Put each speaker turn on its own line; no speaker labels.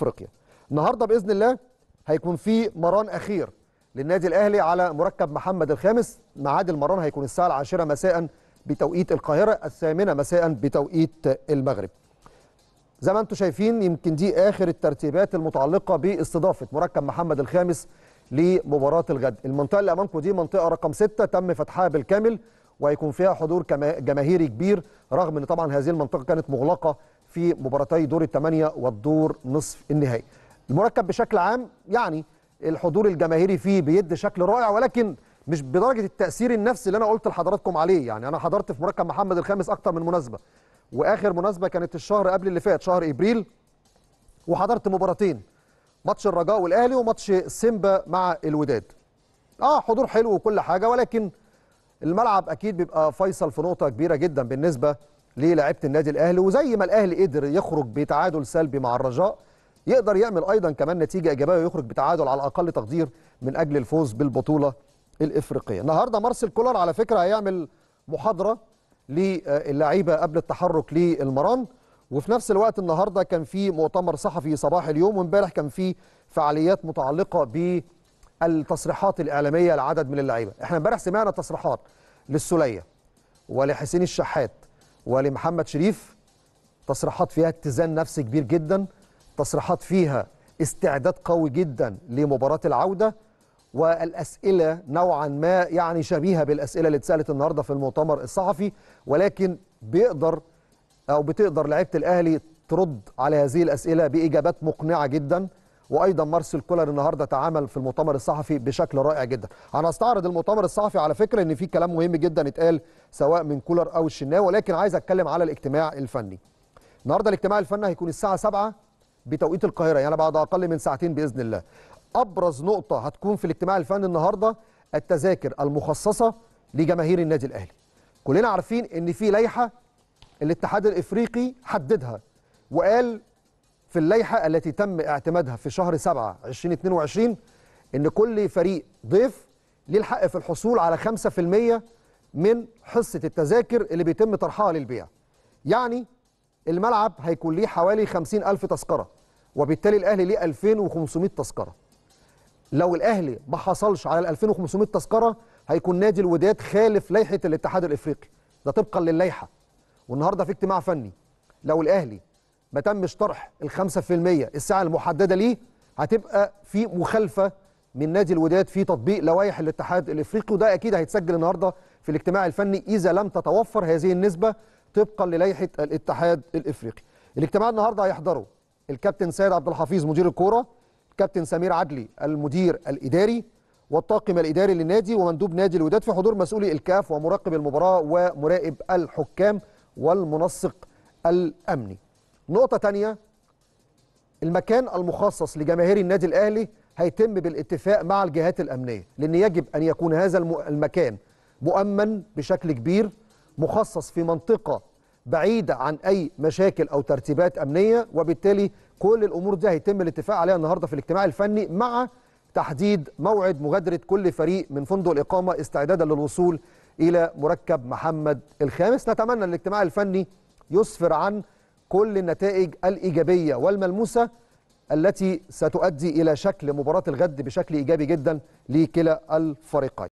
افريقيا النهارده باذن الله هيكون في مران اخير للنادي الاهلي على مركب محمد الخامس ميعاد المران هيكون الساعه العاشره مساء بتوقيت القاهره الثامنه مساء بتوقيت المغرب زي ما انتم شايفين يمكن دي اخر الترتيبات المتعلقه باستضافه مركب محمد الخامس لمباراه الغد المنطقه اللي امامكم دي منطقه رقم سته تم فتحها بالكامل وهيكون فيها حضور جماهيري كبير رغم ان طبعا هذه المنطقه كانت مغلقه في مباراتي دور الثمانيه والدور نصف النهائي. المركب بشكل عام يعني الحضور الجماهيري فيه بيدي شكل رائع ولكن مش بدرجه التاثير النفسي اللي انا قلت لحضراتكم عليه يعني انا حضرت في مركب محمد الخامس اكتر من مناسبه واخر مناسبه كانت الشهر قبل اللي فات شهر ابريل وحضرت مباراتين ماتش الرجاء والاهلي وماتش سيمبا مع الوداد اه حضور حلو وكل حاجه ولكن الملعب اكيد بيبقى فيصل في نقطه كبيره جدا بالنسبه للاعيبه النادي الاهلي وزي ما الاهلي قدر يخرج بتعادل سلبي مع الرجاء يقدر يعمل ايضا كمان نتيجه ايجابيه ويخرج بتعادل على اقل تقدير من اجل الفوز بالبطوله الافريقيه النهارده مارسيل كولر على فكره هيعمل محاضره للعيبه قبل التحرك للمران وفي نفس الوقت النهارده كان في مؤتمر صحفي صباح اليوم وامبارح كان في فعاليات متعلقه بالتصريحات الاعلاميه لعدد من اللعيبه احنا امبارح سمعنا تصريحات للسوليه ولحسين الشحات ولمحمد شريف تصريحات فيها اتزان نفسي كبير جدا تصريحات فيها استعداد قوي جدا لمباراة العودة والأسئلة نوعا ما يعني شبيهة بالأسئلة اللي اتسألت النهاردة في المؤتمر الصحفي ولكن بيقدر أو بتقدر لعبة الأهلي ترد على هذه الأسئلة بإجابات مقنعة جدا وايضا مارسيل كولر النهارده تعامل في المؤتمر الصحفي بشكل رائع جدا انا استعرض المؤتمر الصحفي على فكره ان في كلام مهم جدا اتقال سواء من كولر او الشناوي ولكن عايز اتكلم على الاجتماع الفني النهارده الاجتماع الفني هيكون الساعه 7 بتوقيت القاهره يعني بعد اقل من ساعتين باذن الله ابرز نقطه هتكون في الاجتماع الفني النهارده التذاكر المخصصه لجماهير النادي الاهلي كلنا عارفين ان في لائحه الاتحاد الافريقي حددها وقال في اللائحه التي تم اعتمادها في شهر 7 2022 ان كل فريق ضيف ليه الحق في الحصول على 5% من حصه التذاكر اللي بيتم طرحها للبيع. يعني الملعب هيكون ليه حوالي 50000 تذكره وبالتالي الاهلي ليه 2500 تذكره. لو الاهلي ما حصلش على ال 2500 تذكره هيكون نادي الوداد خالف لائحه الاتحاد الافريقي ده طبقا للائحه والنهارده في اجتماع فني لو الاهلي ما تمش طرح ال 5% الساعه المحدده ليه هتبقى في مخالفه من نادي الوداد في تطبيق لوائح الاتحاد الافريقي وده اكيد هيتسجل النهارده في الاجتماع الفني اذا لم تتوفر هذه النسبه طبقا للائحه الاتحاد الافريقي. الاجتماع النهارده هيحضره الكابتن سيد عبد الحفيظ مدير الكوره، الكابتن سمير عدلي المدير الاداري والطاقم الاداري للنادي ومندوب نادي الوداد في حضور مسؤولي الكاف ومراقب المباراه ومراقب الحكام والمنسق الامني. نقطة تانية المكان المخصص لجماهير النادي الأهلي هيتم بالاتفاق مع الجهات الأمنية لأن يجب أن يكون هذا المكان مؤمن بشكل كبير مخصص في منطقة بعيدة عن أي مشاكل أو ترتيبات أمنية وبالتالي كل الأمور دي هيتم الاتفاق عليها النهاردة في الاجتماع الفني مع تحديد موعد مغادرة كل فريق من فندق الإقامة استعدادا للوصول إلى مركب محمد الخامس نتمنى الاجتماع الفني يسفر عن كل النتائج الإيجابية والملموسة التي ستؤدي إلى شكل مباراة الغد بشكل إيجابي جدا لكلا الفريقين